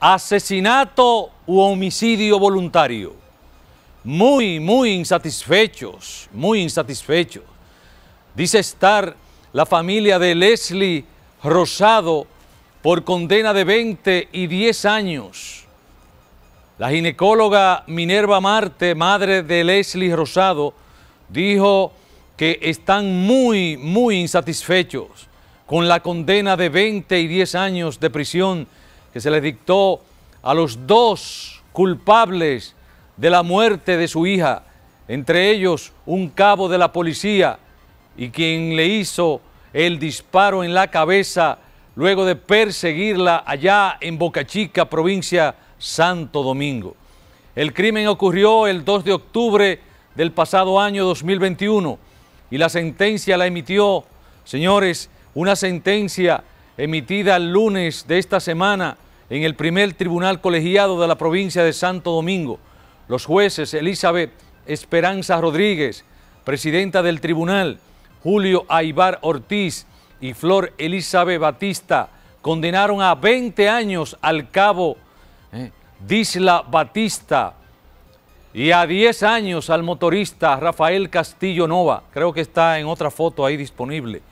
asesinato u homicidio voluntario. Muy, muy insatisfechos, muy insatisfechos. Dice estar la familia de Leslie Rosado por condena de 20 y 10 años. La ginecóloga Minerva Marte, madre de Leslie Rosado, dijo que están muy, muy insatisfechos con la condena de 20 y 10 años de prisión que se le dictó a los dos culpables de la muerte de su hija, entre ellos un cabo de la policía y quien le hizo el disparo en la cabeza luego de perseguirla allá en Boca Chica, provincia Santo Domingo. El crimen ocurrió el 2 de octubre del pasado año 2021 y la sentencia la emitió, señores, una sentencia emitida el lunes de esta semana en el primer tribunal colegiado de la provincia de Santo Domingo. Los jueces Elizabeth Esperanza Rodríguez, presidenta del tribunal, Julio Aibar Ortiz y Flor Elizabeth Batista condenaron a 20 años al cabo eh, Disla Batista y a 10 años al motorista Rafael Castillo Nova. Creo que está en otra foto ahí disponible.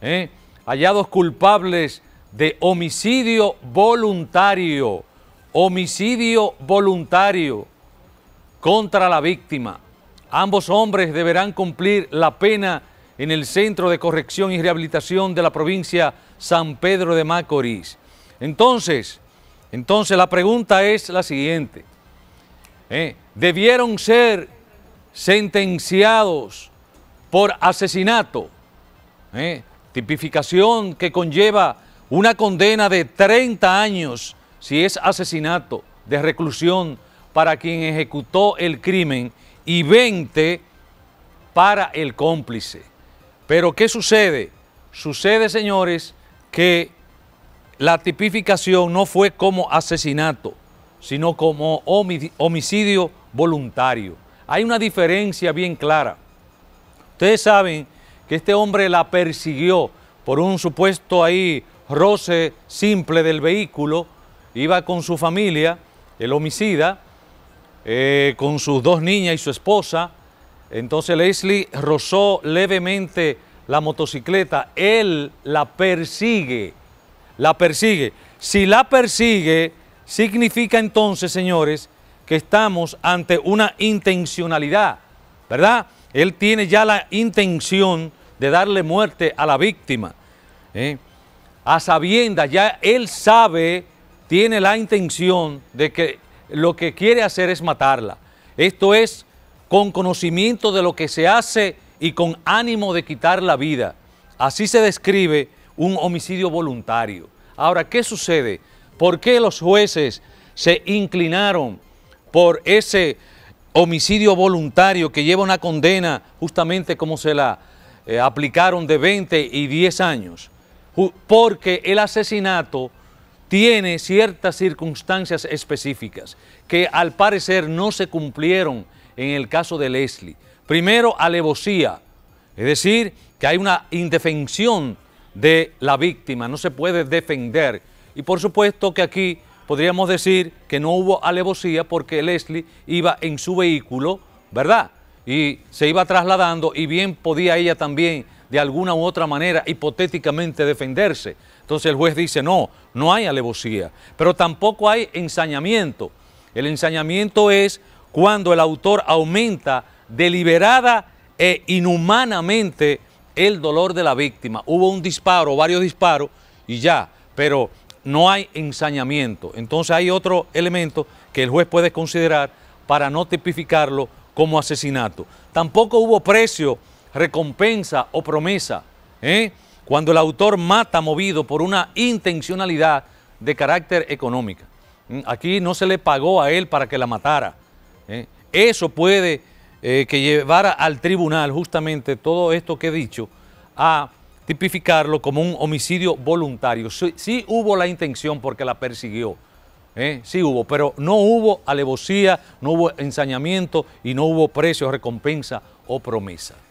Eh hallados culpables de homicidio voluntario, homicidio voluntario contra la víctima. Ambos hombres deberán cumplir la pena en el Centro de Corrección y Rehabilitación de la provincia San Pedro de Macorís. Entonces, entonces la pregunta es la siguiente. ¿Eh? ¿Debieron ser sentenciados por asesinato? ¿eh? tipificación que conlleva una condena de 30 años si es asesinato de reclusión para quien ejecutó el crimen y 20 para el cómplice. Pero ¿qué sucede? Sucede, señores, que la tipificación no fue como asesinato, sino como homicidio voluntario. Hay una diferencia bien clara. Ustedes saben que este hombre la persiguió por un supuesto ahí roce simple del vehículo, iba con su familia, el homicida, eh, con sus dos niñas y su esposa. Entonces Leslie rozó levemente la motocicleta, él la persigue, la persigue. Si la persigue, significa entonces, señores, que estamos ante una intencionalidad, ¿verdad? Él tiene ya la intención de darle muerte a la víctima. ¿eh? A sabienda, ya él sabe, tiene la intención de que lo que quiere hacer es matarla. Esto es con conocimiento de lo que se hace y con ánimo de quitar la vida. Así se describe un homicidio voluntario. Ahora, ¿qué sucede? ¿Por qué los jueces se inclinaron por ese homicidio voluntario que lleva una condena justamente como se la eh, aplicaron de 20 y 10 años, porque el asesinato tiene ciertas circunstancias específicas que al parecer no se cumplieron en el caso de Leslie. Primero, alevosía, es decir, que hay una indefensión de la víctima, no se puede defender. Y por supuesto que aquí podríamos decir que no hubo alevosía porque Leslie iba en su vehículo, ¿verdad? Y se iba trasladando y bien podía ella también de alguna u otra manera hipotéticamente defenderse. Entonces el juez dice, no, no hay alevosía, pero tampoco hay ensañamiento. El ensañamiento es cuando el autor aumenta deliberada e inhumanamente el dolor de la víctima. Hubo un disparo, varios disparos y ya, pero no hay ensañamiento. Entonces hay otro elemento que el juez puede considerar para no tipificarlo como asesinato. Tampoco hubo precio, recompensa o promesa. ¿eh? Cuando el autor mata movido por una intencionalidad de carácter económico. Mm, aquí no se le pagó a él para que la matara. ¿eh? Eso puede eh, que llevara al tribunal justamente todo esto que he dicho a tipificarlo como un homicidio voluntario. Sí, hubo la intención porque la persiguió, ¿eh? sí hubo, pero no hubo alevosía, no hubo ensañamiento y no hubo precio, recompensa o promesa.